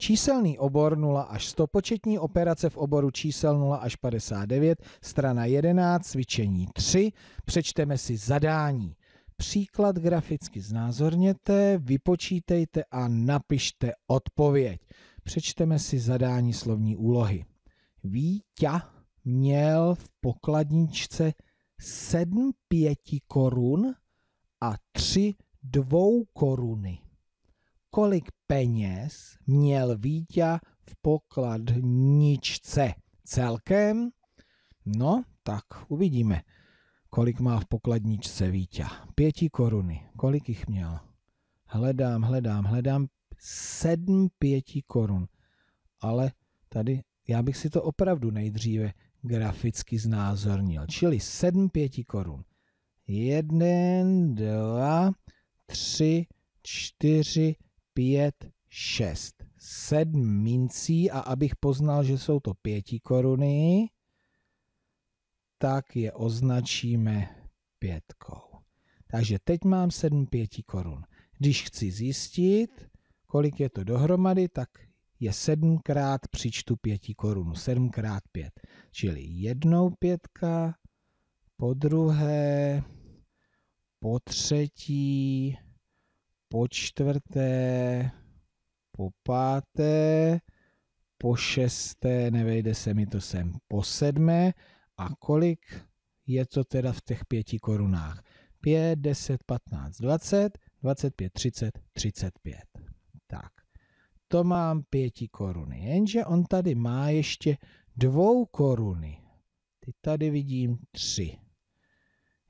Číselný obor 0 až 100, početní operace v oboru čísel 0 až 59, strana 11, cvičení 3, přečteme si zadání. Příklad graficky znázorněte, vypočítejte a napište odpověď. Přečteme si zadání slovní úlohy. Víťa měl v pokladničce 7 pěti korun a 3 dvou koruny kolik peněz měl Vítě v pokladničce celkem? No, tak uvidíme, kolik má v pokladničce Vítě. Pěti koruny. Kolik jich měl? Hledám, hledám, hledám. Sedm pěti korun. Ale tady já bych si to opravdu nejdříve graficky znázornil. Čili sedm pěti korun. Jeden, dva, tři, čtyři, pět, šest, sedm mincí a abych poznal, že jsou to pěti koruny, tak je označíme pětkou. Takže teď mám sedm pěti korun. Když chci zjistit, kolik je to dohromady, tak je sedmkrát přičtu pěti korun. Sedmkrát pět. Čili jednou pětka, po druhé, po třetí, po čtvrté, po páté, po šesté, nevejde se mi to sem, po sedmé a kolik je to teda v těch pěti korunách? 5, 10, 15, 20, 25, 30, 35. Tak, to mám pěti koruny, jenže on tady má ještě dvou koruny. Ty tady vidím tři.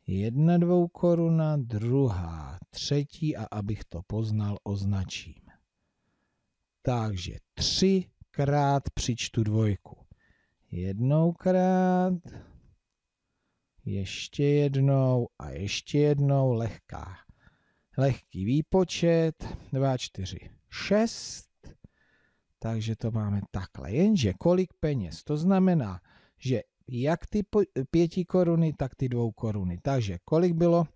Jedna dvou koruna, druhá třetí a abych to poznal, označím. Takže třikrát přičtu dvojku. Jednoukrát, ještě jednou a ještě jednou lehká. Lehký výpočet, 2, 4, 6. Takže to máme takhle. Jenže kolik peněz? To znamená, že jak ty pěti koruny, tak ty dvou koruny. Takže kolik bylo?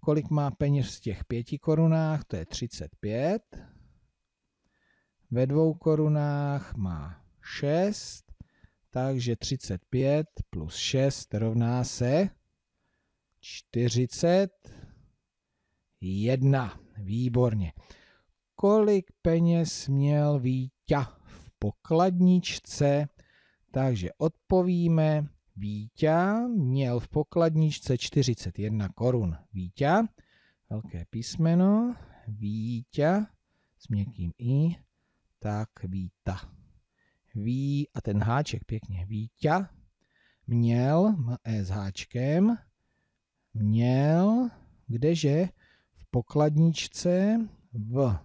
kolik má peněz v těch pěti korunách, to je 35. Ve dvou korunách má 6, takže 35 plus 6 rovná se 41. Výborně. Kolik peněz měl Víťa v pokladničce? Takže odpovíme Vítě měl v pokladničce 41 korun. Vítě, velké písmeno, Vítě s měkkým i, tak Víta. Ví a ten háček pěkně. Vítě měl, e s háčkem, měl, kdeže v pokladničce v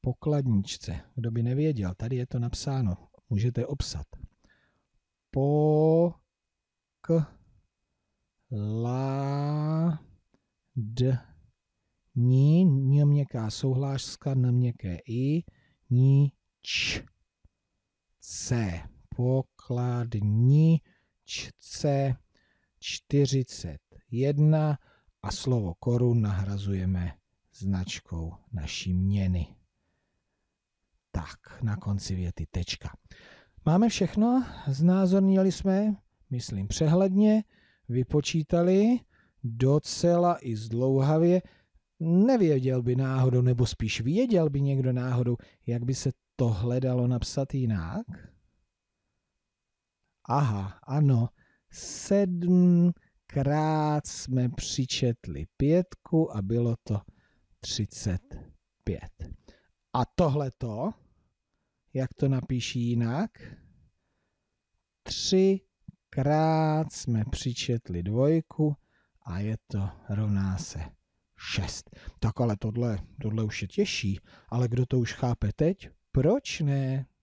pokladničce. Kdo by nevěděl, tady je to napsáno. Můžete obsat pokladní, ně měkká souhláška na měkké i, ní č, c, pokladní, čce 41 a slovo korun nahrazujeme značkou naší měny. Tak, na konci věty tečka. Máme všechno, znázornili jsme, myslím přehledně, vypočítali, docela i zdlouhavě, nevěděl by náhodou, nebo spíš věděl by někdo náhodou, jak by se to hledalo napsat jinak? Aha, ano, sedmkrát jsme přičetli pětku a bylo to 35. A tohle to jak to napíší jinak? Třikrát jsme přičetli dvojku a je to rovná se šest. Tak ale tohle, tohle už je těžší, ale kdo to už chápe teď? Proč ne?